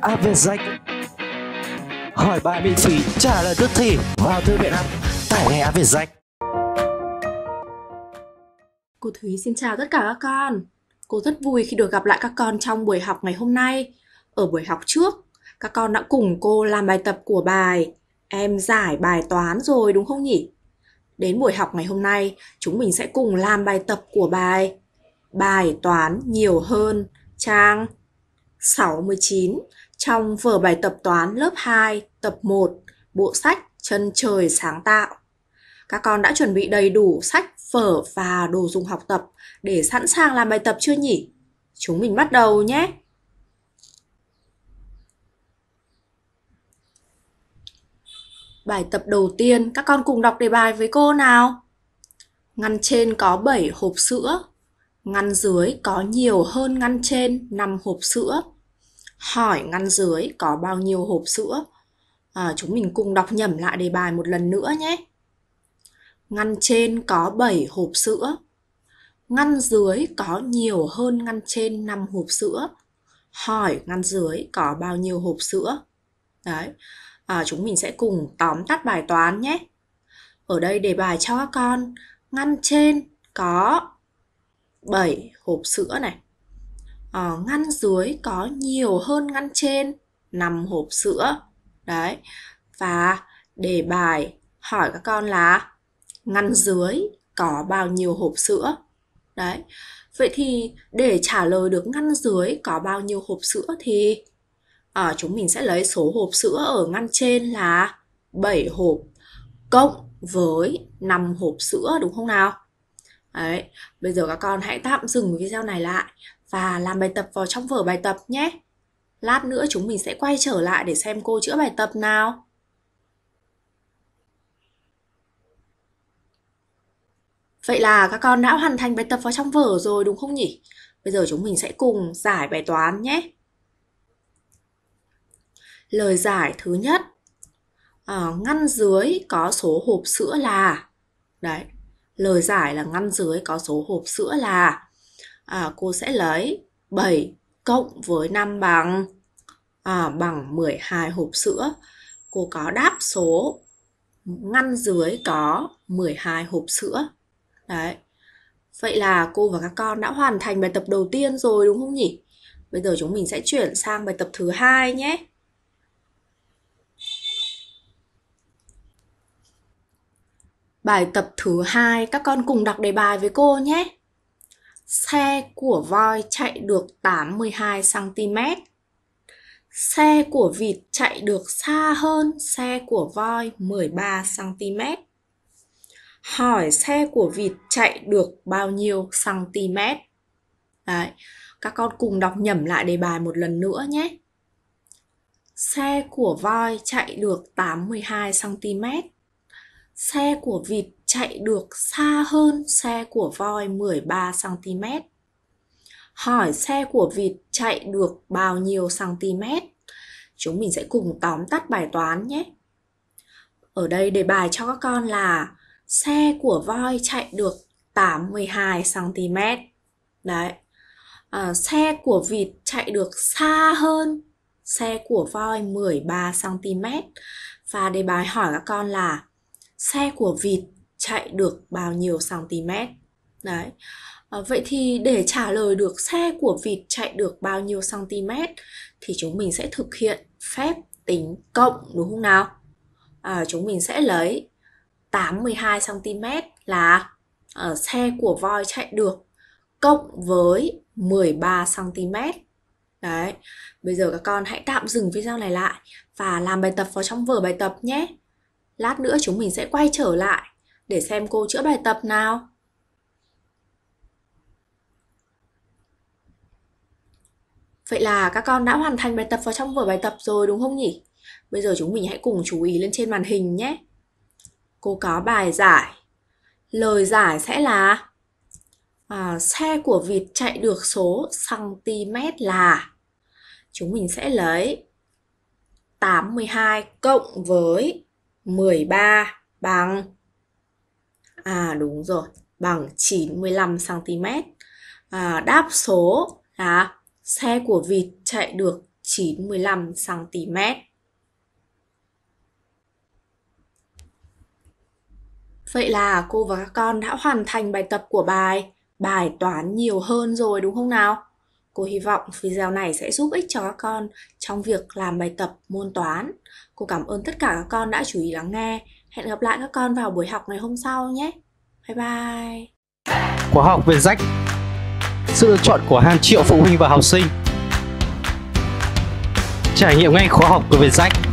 Áp Việt Danh Hỏi bài miễn phí, trả lời tức thì vào thư viện app, tải ngay Áp Việt Danh Cô Thúy xin chào tất cả các con Cô rất vui khi được gặp lại các con trong buổi học ngày hôm nay Ở buổi học trước, các con đã cùng cô làm bài tập của bài Em giải bài toán rồi đúng không nhỉ? Đến buổi học ngày hôm nay, chúng mình sẽ cùng làm bài tập của bài Bài toán nhiều hơn trang 69 trong vở bài tập toán lớp 2 tập 1 bộ sách Chân trời sáng tạo. Các con đã chuẩn bị đầy đủ sách, vở và đồ dùng học tập để sẵn sàng làm bài tập chưa nhỉ? Chúng mình bắt đầu nhé! Bài tập đầu tiên, các con cùng đọc đề bài với cô nào. Ngăn trên có 7 hộp sữa, ngăn dưới có nhiều hơn ngăn trên 5 hộp sữa hỏi ngăn dưới có bao nhiêu hộp sữa à, chúng mình cùng đọc nhẩm lại đề bài một lần nữa nhé ngăn trên có 7 hộp sữa ngăn dưới có nhiều hơn ngăn trên 5 hộp sữa hỏi ngăn dưới có bao nhiêu hộp sữa đấy à, chúng mình sẽ cùng tóm tắt bài toán nhé ở đây đề bài cho các con ngăn trên có 7 hộp sữa này à, ngăn dưới có nhiều hơn ngăn trên nằm hộp sữa đấy và đề bài hỏi các con là ngăn dưới có bao nhiêu hộp sữa đấy vậy thì để trả lời được ngăn dưới có bao nhiêu hộp sữa thì à, chúng mình sẽ lấy số hộp sữa ở ngăn trên là 7 hộp cộng với 5 hộp sữa đúng không nào Đấy, bây giờ các con hãy tạm dừng video này lại và làm bài tập vào trong vở bài tập nhé. Lát nữa chúng mình sẽ quay trở lại để xem cô chữa bài tập nào. Vậy là các con đã hoàn thành bài tập vào trong vở rồi đúng không nhỉ? Bây giờ chúng mình sẽ cùng giải bài toán nhé. Lời giải thứ nhất. À, ngăn dưới có số hộp sữa là... Đấy, lời giải là ngăn dưới có số hộp sữa là à, cô sẽ lấy 7 cộng với 5 bằng à, bằng 12 hộp sữa. Cô có đáp số ngăn dưới có 12 hộp sữa. Đấy. Vậy là cô và các con đã hoàn thành bài tập đầu tiên rồi đúng không nhỉ? Bây giờ chúng mình sẽ chuyển sang bài tập thứ hai nhé. Bài tập thứ hai các con cùng đọc đề bài với cô nhé. Xe của voi chạy được 82 cm. Xe của vịt chạy được xa hơn xe của voi 13 cm. Hỏi xe của vịt chạy được bao nhiêu cm? Đấy, các con cùng đọc nhẩm lại đề bài một lần nữa nhé. Xe của voi chạy được 82 cm xe của vịt chạy được xa hơn xe của voi 13 cm. Hỏi xe của vịt chạy được bao nhiêu cm? Chúng mình sẽ cùng tóm tắt bài toán nhé. Ở đây đề bài cho các con là xe của voi chạy được 82 cm. Đấy. À, xe của vịt chạy được xa hơn xe của voi 13 cm. Và đề bài hỏi các con là xe của vịt chạy được bao nhiêu cm đấy à, vậy thì để trả lời được xe của vịt chạy được bao nhiêu cm thì chúng mình sẽ thực hiện phép tính cộng đúng không nào à, chúng mình sẽ lấy 82 cm là à, xe của voi chạy được cộng với 13 cm đấy bây giờ các con hãy tạm dừng video này lại và làm bài tập vào trong vở bài tập nhé Lát nữa chúng mình sẽ quay trở lại để xem cô chữa bài tập nào. Vậy là các con đã hoàn thành bài tập vào trong vở bài tập rồi đúng không nhỉ? Bây giờ chúng mình hãy cùng chú ý lên trên màn hình nhé. Cô có bài giải. Lời giải sẽ là à, xe của vịt chạy được số cm là chúng mình sẽ lấy 82 cộng với 13 bằng À đúng rồi, bằng 95 cm. À, đáp số là xe của vịt chạy được 95 cm. Vậy là cô và các con đã hoàn thành bài tập của bài bài toán nhiều hơn rồi đúng không nào? Cô hy vọng video này sẽ giúp ích cho các con trong việc làm bài tập môn toán. Cô cảm ơn tất cả các con đã chú ý lắng nghe. Hẹn gặp lại các con vào buổi học ngày hôm sau nhé. Bye bye. Khóa học về rách Sự lựa chọn của hàng triệu phụ huynh và học sinh Trải nghiệm ngay khóa học của Vietjet